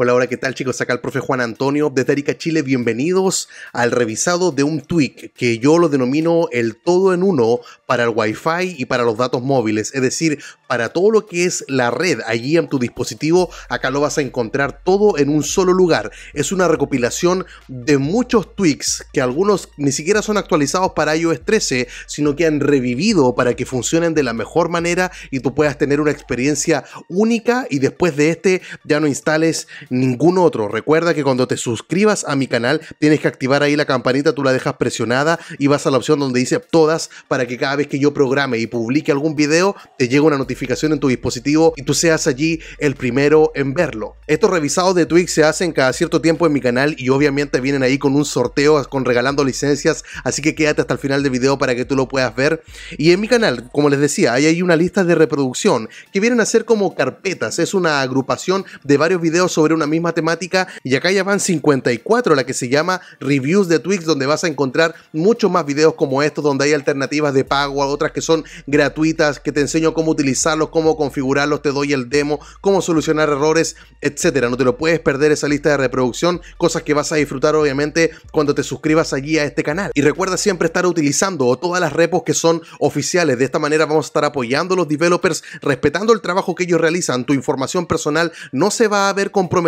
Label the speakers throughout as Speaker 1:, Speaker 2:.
Speaker 1: Hola, hola, ¿qué tal chicos? Acá el profe Juan Antonio de Térica, Chile. Bienvenidos al revisado de un tweak que yo lo denomino el todo en uno para el Wi-Fi y para los datos móviles. Es decir, para todo lo que es la red allí en tu dispositivo, acá lo vas a encontrar todo en un solo lugar. Es una recopilación de muchos tweaks que algunos ni siquiera son actualizados para iOS 13, sino que han revivido para que funcionen de la mejor manera y tú puedas tener una experiencia única y después de este ya no instales ningún otro. Recuerda que cuando te suscribas a mi canal tienes que activar ahí la campanita, tú la dejas presionada y vas a la opción donde dice todas para que cada vez que yo programe y publique algún video te llegue una notificación en tu dispositivo y tú seas allí el primero en verlo. Estos revisados de Twitch se hacen cada cierto tiempo en mi canal y obviamente vienen ahí con un sorteo, con regalando licencias, así que quédate hasta el final del video para que tú lo puedas ver. Y en mi canal, como les decía, hay una lista de reproducción que vienen a ser como carpetas, es una agrupación de varios videos sobre un una misma temática y acá ya van 54, la que se llama Reviews de Twix, donde vas a encontrar muchos más videos como estos, donde hay alternativas de pago, otras que son gratuitas, que te enseño cómo utilizarlos, cómo configurarlos, te doy el demo, cómo solucionar errores, etcétera. No te lo puedes perder esa lista de reproducción, cosas que vas a disfrutar obviamente cuando te suscribas allí a este canal. Y recuerda siempre estar utilizando todas las repos que son oficiales. De esta manera vamos a estar apoyando a los developers, respetando el trabajo que ellos realizan. Tu información personal no se va a ver comprometida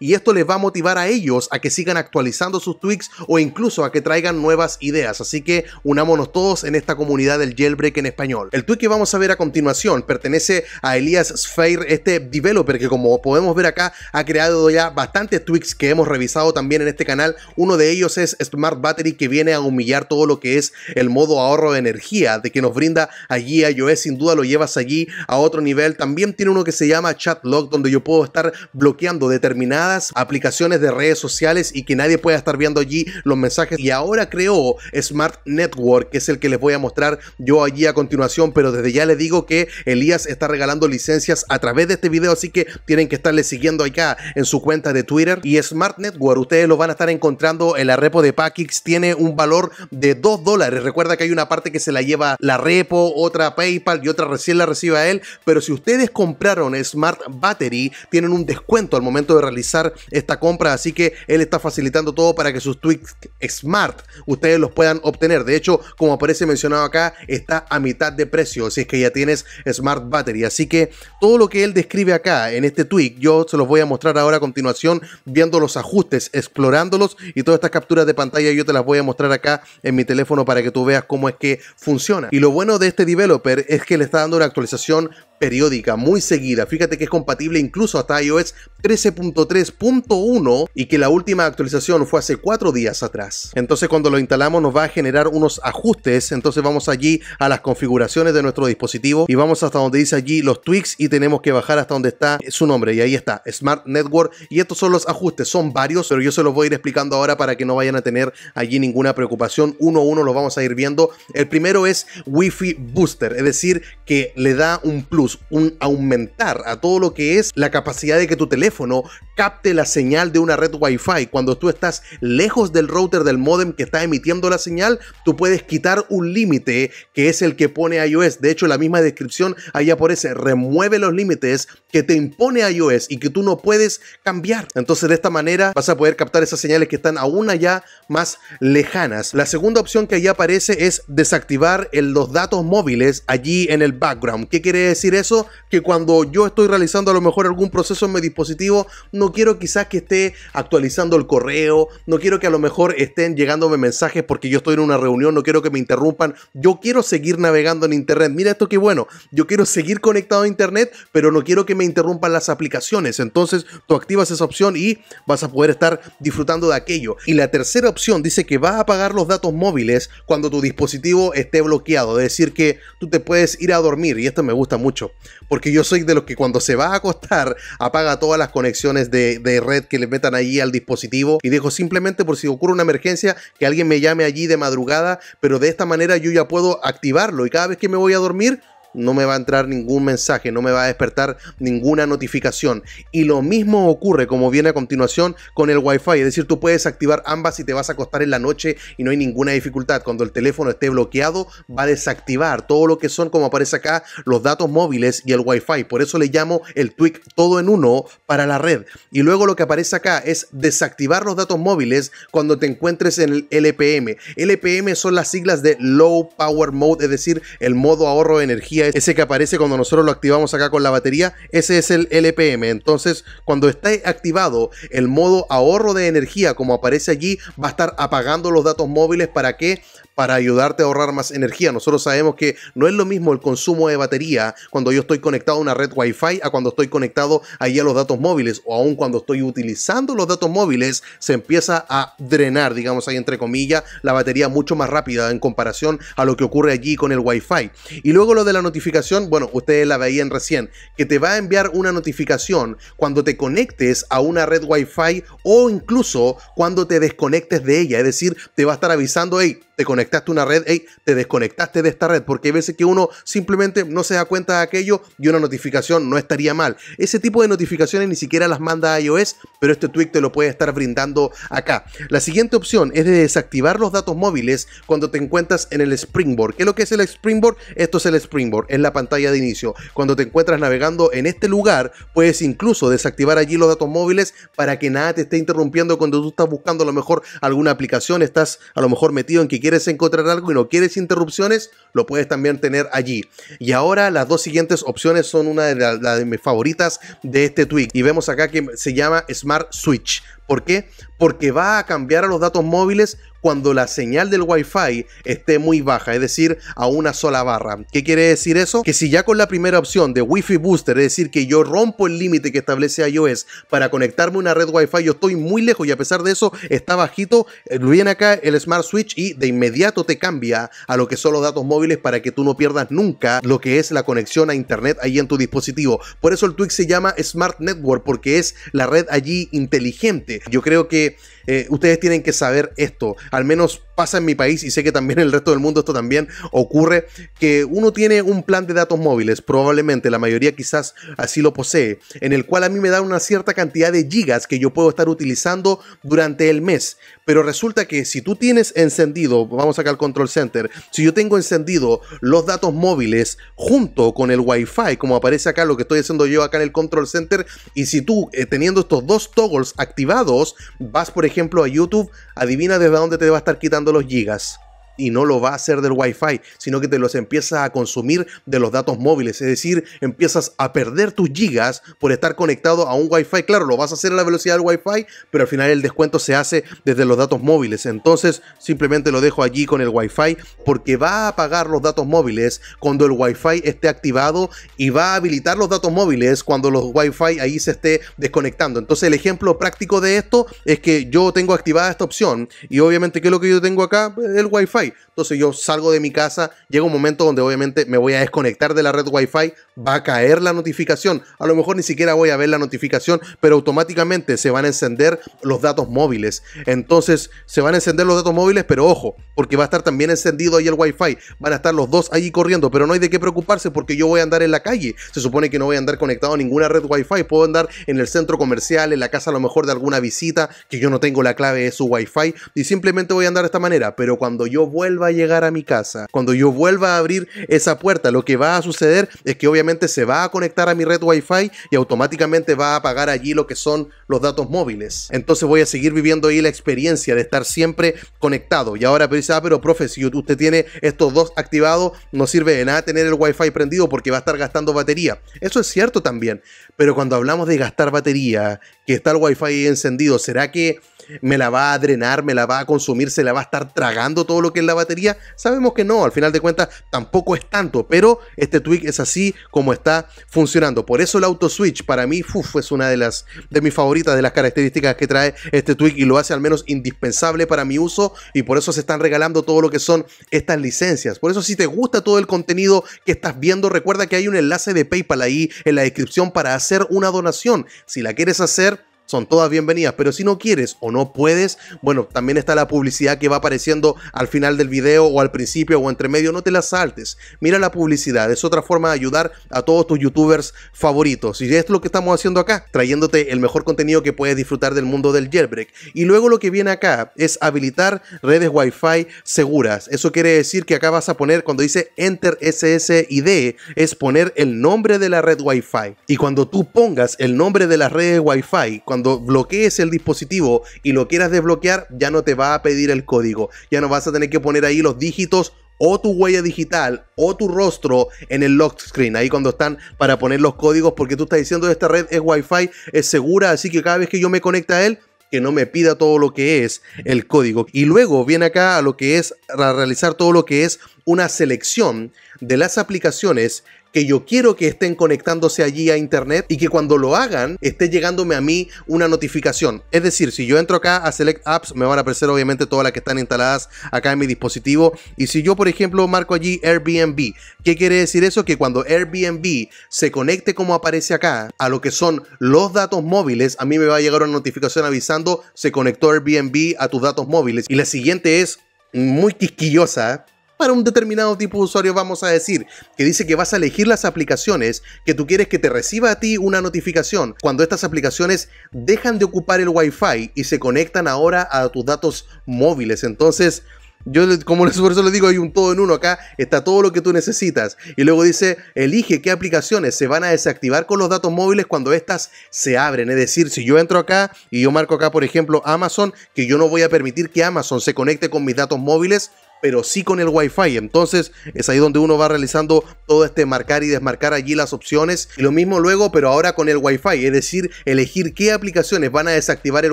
Speaker 1: y esto les va a motivar a ellos a que sigan actualizando sus tweaks o incluso a que traigan nuevas ideas. Así que unámonos todos en esta comunidad del jailbreak en español. El tweet que vamos a ver a continuación pertenece a Elias Sphere, este developer que como podemos ver acá ha creado ya bastantes tweaks que hemos revisado también en este canal. Uno de ellos es Smart Battery que viene a humillar todo lo que es el modo ahorro de energía de que nos brinda allí a iOS. Sin duda lo llevas allí a otro nivel. También tiene uno que se llama chat log donde yo puedo estar bloqueando de determinadas aplicaciones de redes sociales y que nadie pueda estar viendo allí los mensajes. Y ahora creó Smart Network, que es el que les voy a mostrar yo allí a continuación, pero desde ya les digo que Elías está regalando licencias a través de este video, así que tienen que estarle siguiendo acá en su cuenta de Twitter. Y Smart Network, ustedes lo van a estar encontrando en la repo de Packix, tiene un valor de 2 dólares. Recuerda que hay una parte que se la lleva la repo, otra PayPal y otra recién la recibe a él, pero si ustedes compraron Smart Battery, tienen un descuento al momento de realizar esta compra, así que él está facilitando todo para que sus tweets smart ustedes los puedan obtener. De hecho, como aparece mencionado acá, está a mitad de precio, si es que ya tienes Smart Battery. Así que todo lo que él describe acá en este tweet, yo se los voy a mostrar ahora a continuación, viendo los ajustes, explorándolos y todas estas capturas de pantalla yo te las voy a mostrar acá en mi teléfono para que tú veas cómo es que funciona. Y lo bueno de este developer es que le está dando una actualización periódica muy seguida. Fíjate que es compatible incluso hasta iOS 13.3.1 y que la última actualización fue hace cuatro días atrás. Entonces cuando lo instalamos nos va a generar unos ajustes. Entonces vamos allí a las configuraciones de nuestro dispositivo y vamos hasta donde dice allí los tweaks y tenemos que bajar hasta donde está su nombre. Y ahí está, Smart Network. Y estos son los ajustes. Son varios, pero yo se los voy a ir explicando ahora para que no vayan a tener allí ninguna preocupación. Uno a uno los vamos a ir viendo. El primero es Wifi fi Booster, es decir, que le da un plus un aumentar a todo lo que es la capacidad de que tu teléfono capte la señal de una red Wi-Fi. Cuando tú estás lejos del router del modem que está emitiendo la señal, tú puedes quitar un límite que es el que pone iOS. De hecho, la misma descripción ahí aparece, remueve los límites que te impone iOS y que tú no puedes cambiar. Entonces, de esta manera vas a poder captar esas señales que están aún allá más lejanas. La segunda opción que ahí aparece es desactivar los datos móviles allí en el background. ¿Qué quiere decir eso que cuando yo estoy realizando a lo mejor algún proceso en mi dispositivo, no quiero quizás que esté actualizando el correo, no quiero que a lo mejor estén llegándome mensajes porque yo estoy en una reunión, no quiero que me interrumpan, yo quiero seguir navegando en Internet. Mira esto que bueno, yo quiero seguir conectado a Internet, pero no quiero que me interrumpan las aplicaciones. Entonces tú activas esa opción y vas a poder estar disfrutando de aquello. Y la tercera opción dice que va a apagar los datos móviles cuando tu dispositivo esté bloqueado, es decir, que tú te puedes ir a dormir y esto me gusta mucho porque yo soy de los que cuando se va a acostar apaga todas las conexiones de, de red que le metan allí al dispositivo y dejo simplemente por si ocurre una emergencia que alguien me llame allí de madrugada, pero de esta manera yo ya puedo activarlo y cada vez que me voy a dormir no me va a entrar ningún mensaje, no me va a despertar ninguna notificación. Y lo mismo ocurre, como viene a continuación, con el Wi-Fi. Es decir, tú puedes activar ambas y te vas a acostar en la noche y no hay ninguna dificultad. Cuando el teléfono esté bloqueado, va a desactivar todo lo que son, como aparece acá, los datos móviles y el Wi-Fi. Por eso le llamo el tweak todo en uno para la red. Y luego lo que aparece acá es desactivar los datos móviles cuando te encuentres en el LPM. LPM son las siglas de Low Power Mode, es decir, el modo ahorro de energía ese que aparece cuando nosotros lo activamos acá con la batería, ese es el LPM. Entonces, cuando esté activado el modo ahorro de energía, como aparece allí, va a estar apagando los datos móviles para que para ayudarte a ahorrar más energía. Nosotros sabemos que no es lo mismo el consumo de batería cuando yo estoy conectado a una red Wi-Fi a cuando estoy conectado ahí a los datos móviles o aún cuando estoy utilizando los datos móviles se empieza a drenar, digamos ahí entre comillas, la batería mucho más rápida en comparación a lo que ocurre allí con el Wi-Fi. Y luego lo de la notificación, bueno, ustedes la veían recién, que te va a enviar una notificación cuando te conectes a una red Wi-Fi o incluso cuando te desconectes de ella, es decir, te va a estar avisando, hey, te conectaste a una red, y te desconectaste de esta red, porque hay veces que uno simplemente no se da cuenta de aquello y una notificación no estaría mal. Ese tipo de notificaciones ni siquiera las manda iOS, pero este tweak te lo puede estar brindando acá. La siguiente opción es de desactivar los datos móviles cuando te encuentras en el Springboard. ¿Qué es lo que es el Springboard? Esto es el Springboard, es la pantalla de inicio. Cuando te encuentras navegando en este lugar, puedes incluso desactivar allí los datos móviles para que nada te esté interrumpiendo cuando tú estás buscando a lo mejor alguna aplicación, estás a lo mejor metido en que quieres encontrar algo y no quieres interrupciones, lo puedes también tener allí. Y ahora las dos siguientes opciones son una de, las de mis favoritas de este tweet Y vemos acá que se llama Smart Switch. ¿Por qué? Porque va a cambiar a los datos móviles cuando la señal del Wi-Fi esté muy baja, es decir, a una sola barra. ¿Qué quiere decir eso? Que si ya con la primera opción de Wi-Fi Booster, es decir, que yo rompo el límite que establece iOS para conectarme a una red Wi-Fi, yo estoy muy lejos y a pesar de eso está bajito, eh, viene acá el Smart Switch y de inmediato te cambia a lo que son los datos móviles para que tú no pierdas nunca lo que es la conexión a internet ahí en tu dispositivo. Por eso el Twix se llama Smart Network porque es la red allí inteligente yo creo que eh, ustedes tienen que saber esto, al menos pasa en mi país y sé que también en el resto del mundo esto también ocurre, que uno tiene un plan de datos móviles, probablemente la mayoría quizás así lo posee, en el cual a mí me da una cierta cantidad de gigas que yo puedo estar utilizando durante el mes, pero resulta que si tú tienes encendido, vamos acá al control center, si yo tengo encendido los datos móviles junto con el wifi, como aparece acá lo que estoy haciendo yo acá en el control center, y si tú eh, teniendo estos dos toggles activados, vas por ejemplo ejemplo, a YouTube, adivina desde dónde te va a estar quitando los gigas y no lo va a hacer del Wi-Fi, sino que te los empiezas a consumir de los datos móviles, es decir, empiezas a perder tus gigas por estar conectado a un Wi-Fi. Claro, lo vas a hacer a la velocidad del Wi-Fi, pero al final el descuento se hace desde los datos móviles. Entonces, simplemente lo dejo allí con el Wi-Fi porque va a pagar los datos móviles cuando el Wi-Fi esté activado y va a habilitar los datos móviles cuando los Wi-Fi ahí se esté desconectando. Entonces, el ejemplo práctico de esto es que yo tengo activada esta opción y obviamente que lo que yo tengo acá el Wi-Fi entonces yo salgo de mi casa, llega un momento donde obviamente me voy a desconectar de la red Wi-Fi, va a caer la notificación. A lo mejor ni siquiera voy a ver la notificación, pero automáticamente se van a encender los datos móviles. Entonces se van a encender los datos móviles, pero ojo, porque va a estar también encendido ahí el Wi-Fi. Van a estar los dos ahí corriendo, pero no hay de qué preocuparse porque yo voy a andar en la calle. Se supone que no voy a andar conectado a ninguna red Wi-Fi. Puedo andar en el centro comercial, en la casa a lo mejor de alguna visita, que yo no tengo la clave de su Wi-Fi, y simplemente voy a andar de esta manera. Pero cuando yo vuelva a llegar a mi casa, cuando yo vuelva a abrir esa puerta, lo que va a suceder es que obviamente se va a conectar a mi red Wi-Fi y automáticamente va a apagar allí lo que son los datos móviles. Entonces voy a seguir viviendo ahí la experiencia de estar siempre conectado. Y ahora dice, ah, pero profe, si usted tiene estos dos activados, no sirve de nada tener el Wi-Fi prendido porque va a estar gastando batería. Eso es cierto también. Pero cuando hablamos de gastar batería, que está el Wi-Fi encendido, ¿será que me la va a drenar, me la va a consumir, se la va a estar tragando todo lo que la batería? Sabemos que no, al final de cuentas tampoco es tanto, pero este tweak es así como está funcionando. Por eso el auto switch para mí uf, es una de las de mis favoritas, de las características que trae este tweak y lo hace al menos indispensable para mi uso y por eso se están regalando todo lo que son estas licencias. Por eso si te gusta todo el contenido que estás viendo, recuerda que hay un enlace de PayPal ahí en la descripción para hacer una donación. Si la quieres hacer, son todas bienvenidas, pero si no quieres o no puedes, bueno, también está la publicidad que va apareciendo al final del video o al principio o entre medio, no te la saltes. Mira la publicidad, es otra forma de ayudar a todos tus youtubers favoritos. Y es lo que estamos haciendo acá, trayéndote el mejor contenido que puedes disfrutar del mundo del jailbreak. Y luego lo que viene acá es habilitar redes Wi-Fi seguras. Eso quiere decir que acá vas a poner, cuando dice Enter SSID, es poner el nombre de la red Wi-Fi. Y cuando tú pongas el nombre de las redes Wi-Fi, cuando bloquees el dispositivo y lo quieras desbloquear, ya no te va a pedir el código. Ya no vas a tener que poner ahí los dígitos o tu huella digital o tu rostro en el lock screen, ahí cuando están para poner los códigos, porque tú estás diciendo esta red es Wi-Fi, es segura, así que cada vez que yo me conecta a él, que no me pida todo lo que es el código. Y luego viene acá a lo que es realizar todo lo que es una selección de las aplicaciones que yo quiero que estén conectándose allí a internet y que cuando lo hagan esté llegándome a mí una notificación. Es decir, si yo entro acá a Select Apps, me van a aparecer obviamente todas las que están instaladas acá en mi dispositivo. Y si yo, por ejemplo, marco allí Airbnb, ¿qué quiere decir eso? Que cuando Airbnb se conecte como aparece acá a lo que son los datos móviles, a mí me va a llegar una notificación avisando se conectó Airbnb a tus datos móviles. Y la siguiente es muy quisquillosa para un determinado tipo de usuario, vamos a decir, que dice que vas a elegir las aplicaciones que tú quieres que te reciba a ti una notificación cuando estas aplicaciones dejan de ocupar el Wi-Fi y se conectan ahora a tus datos móviles. Entonces, yo, como por eso les digo, hay un todo en uno acá, está todo lo que tú necesitas. Y luego dice, elige qué aplicaciones se van a desactivar con los datos móviles cuando estas se abren. Es decir, si yo entro acá y yo marco acá, por ejemplo, Amazon, que yo no voy a permitir que Amazon se conecte con mis datos móviles, pero sí con el Wi-Fi. Entonces es ahí donde uno va realizando todo este marcar y desmarcar allí las opciones. Y lo mismo luego, pero ahora con el Wi-Fi, es decir, elegir qué aplicaciones van a desactivar el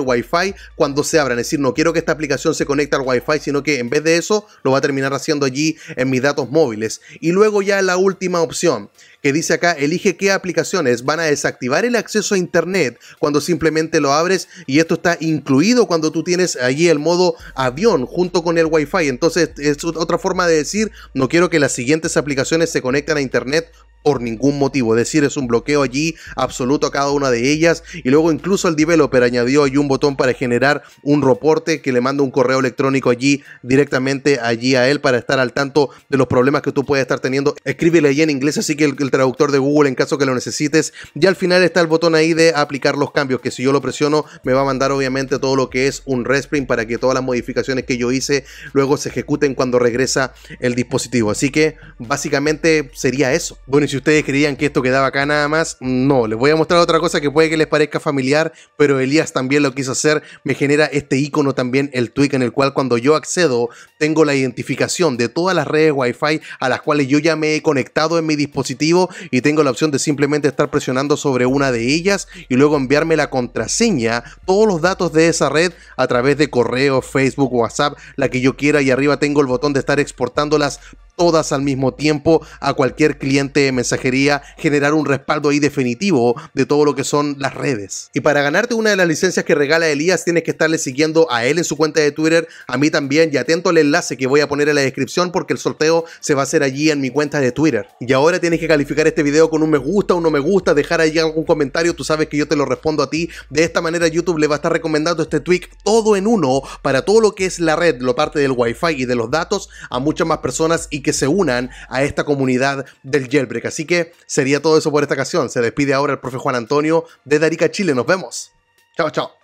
Speaker 1: Wi-Fi cuando se abran. Es decir, no quiero que esta aplicación se conecte al Wi-Fi, sino que en vez de eso lo va a terminar haciendo allí en mis datos móviles. Y luego ya la última opción que dice acá, elige qué aplicaciones van a desactivar el acceso a Internet cuando simplemente lo abres y esto está incluido cuando tú tienes allí el modo avión junto con el wifi, Entonces es otra forma de decir, no quiero que las siguientes aplicaciones se conecten a Internet por ningún motivo. Es decir, es un bloqueo allí absoluto a cada una de ellas. Y luego incluso el developer añadió ahí un botón para generar un reporte que le manda un correo electrónico allí directamente allí a él para estar al tanto de los problemas que tú puedes estar teniendo. Escríbele ahí en inglés, así que el, traductor de Google en caso que lo necesites. Y al final está el botón ahí de aplicar los cambios, que si yo lo presiono me va a mandar obviamente todo lo que es un resprint para que todas las modificaciones que yo hice luego se ejecuten cuando regresa el dispositivo. Así que básicamente sería eso. Bueno, si ustedes creían que esto quedaba acá nada más, no, les voy a mostrar otra cosa que puede que les parezca familiar, pero Elías también lo quiso hacer, me genera este icono también, el tweak en el cual cuando yo accedo, tengo la identificación de todas las redes Wi-Fi a las cuales yo ya me he conectado en mi dispositivo y tengo la opción de simplemente estar presionando sobre una de ellas y luego enviarme la contraseña, todos los datos de esa red a través de correo, Facebook, WhatsApp, la que yo quiera y arriba tengo el botón de estar exportándolas todas al mismo tiempo a cualquier cliente de mensajería, generar un respaldo ahí definitivo de todo lo que son las redes. Y para ganarte una de las licencias que regala Elías, tienes que estarle siguiendo a él en su cuenta de Twitter, a mí también, y atento al enlace que voy a poner en la descripción porque el sorteo se va a hacer allí en mi cuenta de Twitter. Y ahora tienes que calificar este video con un me gusta, un no me gusta, dejar ahí algún comentario, tú sabes que yo te lo respondo a ti. De esta manera YouTube le va a estar recomendando este tweet todo en uno para todo lo que es la red, lo parte del wifi y de los datos a muchas más personas y que se unan a esta comunidad del jailbreak. Así que sería todo eso por esta ocasión. Se despide ahora el profe Juan Antonio de Darica, Chile. Nos vemos. Chao, chao.